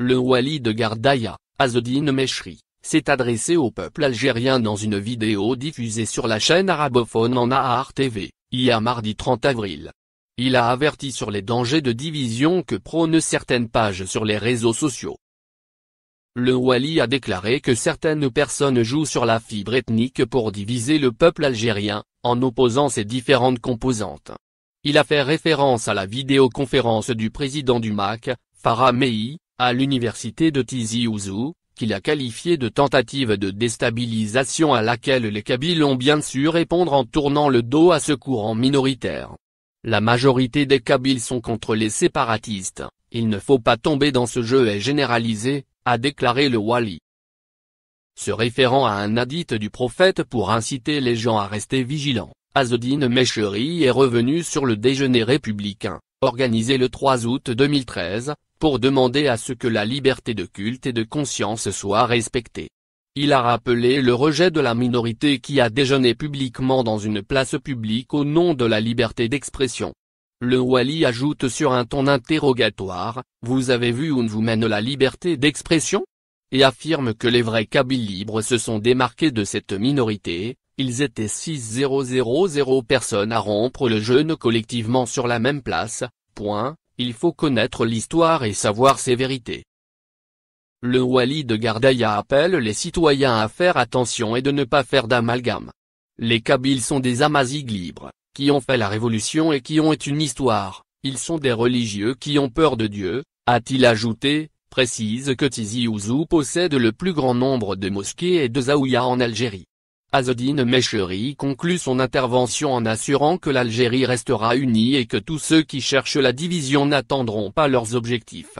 Le wali de Gardaïa, Azodine Meshri, s'est adressé au peuple algérien dans une vidéo diffusée sur la chaîne arabophone en AAR TV, hier mardi 30 avril. Il a averti sur les dangers de division que prônent certaines pages sur les réseaux sociaux. Le Wali a déclaré que certaines personnes jouent sur la fibre ethnique pour diviser le peuple algérien, en opposant ses différentes composantes. Il a fait référence à la vidéoconférence du président du MAC, Farah à l'université de Tizi Ouzou, qu'il a qualifié de tentative de déstabilisation à laquelle les Kabyles ont bien su répondre en tournant le dos à ce courant minoritaire. La majorité des Kabyles sont contre les séparatistes, il ne faut pas tomber dans ce jeu et généraliser, a déclaré le Wali. Se référant à un hadith du prophète pour inciter les gens à rester vigilants, Azodine Mécherie est revenu sur le déjeuner républicain organisé le 3 août 2013, pour demander à ce que la liberté de culte et de conscience soit respectée. Il a rappelé le rejet de la minorité qui a déjeuné publiquement dans une place publique au nom de la liberté d'expression. Le Wali ajoute sur un ton interrogatoire, Vous avez vu où vous mène la liberté d'expression et affirme que les vrais Kabyles libres se sont démarqués de cette minorité, ils étaient 6000 personnes à rompre le jeûne collectivement sur la même place, point, il faut connaître l'histoire et savoir ses vérités. Le Wali de Gardaïa appelle les citoyens à faire attention et de ne pas faire d'amalgame. Les Kabyles sont des amazigh libres, qui ont fait la révolution et qui ont une histoire, ils sont des religieux qui ont peur de Dieu, a-t-il ajouté, précise que Tizi Ouzou possède le plus grand nombre de mosquées et de zaouïas en Algérie. Azodine Mechery conclut son intervention en assurant que l'Algérie restera unie et que tous ceux qui cherchent la division n'attendront pas leurs objectifs.